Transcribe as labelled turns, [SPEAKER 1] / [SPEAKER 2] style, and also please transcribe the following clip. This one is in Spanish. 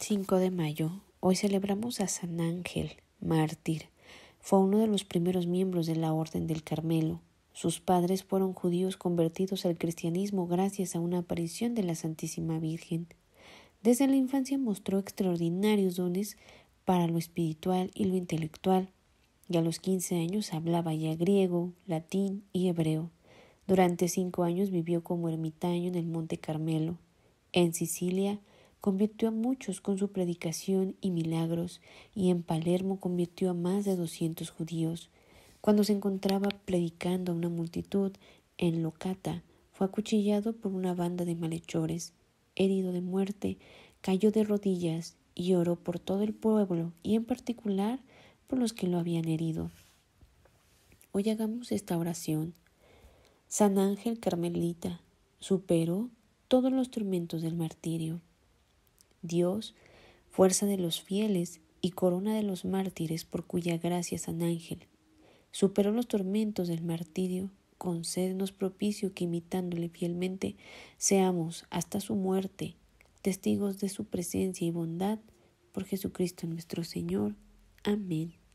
[SPEAKER 1] 5 de mayo, hoy celebramos a San Ángel, mártir. Fue uno de los primeros miembros de la Orden del Carmelo. Sus padres fueron judíos convertidos al cristianismo gracias a una aparición de la Santísima Virgen. Desde la infancia mostró extraordinarios dones para lo espiritual y lo intelectual, y a los 15 años hablaba ya griego, latín y hebreo. Durante cinco años vivió como ermitaño en el Monte Carmelo, en Sicilia, Convirtió a muchos con su predicación y milagros, y en Palermo convirtió a más de doscientos judíos. Cuando se encontraba predicando a una multitud en Locata, fue acuchillado por una banda de malhechores. Herido de muerte, cayó de rodillas y oró por todo el pueblo y en particular por los que lo habían herido. Hoy hagamos esta oración. San Ángel Carmelita superó todos los tormentos del martirio. Dios, fuerza de los fieles y corona de los mártires por cuya gracia San Ángel superó los tormentos del martirio, concédenos propicio que imitándole fielmente seamos hasta su muerte testigos de su presencia y bondad por Jesucristo nuestro Señor. Amén.